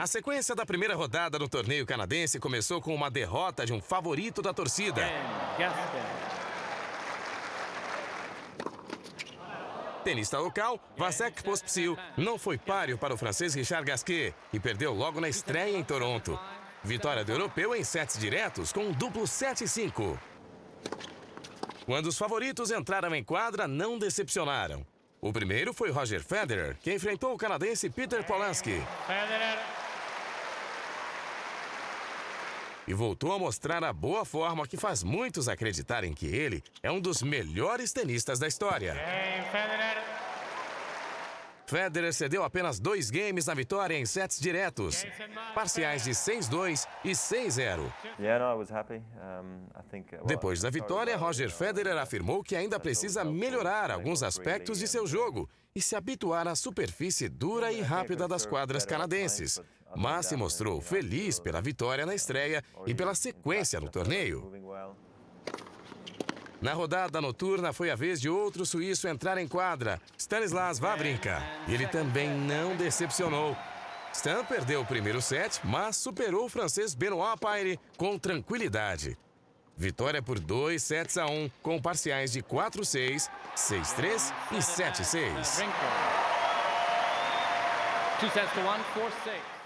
A sequência da primeira rodada do torneio canadense começou com uma derrota de um favorito da torcida. Tenista local, Vasek Pospisil não foi páreo para o francês Richard Gasquet e perdeu logo na estreia em Toronto. Vitória do europeu em sets diretos com um duplo 7-5. Quando os favoritos entraram em quadra, não decepcionaram. O primeiro foi Roger Federer, que enfrentou o canadense Peter Polanski. Federer e voltou a mostrar a boa forma que faz muitos acreditarem que ele é um dos melhores tenistas da história. Hey, Federer. Federer cedeu apenas dois games na vitória em sets diretos, parciais de 6-2 e 6-0. Depois da vitória, Roger Federer afirmou que ainda precisa melhorar alguns aspectos de seu jogo e se habituar à superfície dura e rápida das quadras canadenses, mas se mostrou feliz pela vitória na estreia e pela sequência no torneio. Na rodada noturna foi a vez de outro suíço entrar em quadra, Stanislas Wawrinka. Ele também não decepcionou. Stan perdeu o primeiro set, mas superou o francês Benoit Paire com tranquilidade. Vitória por 2 sets a 1, um, com parciais de 4-6, 6-3 e 7-6. 2 sets to 1, 4-6.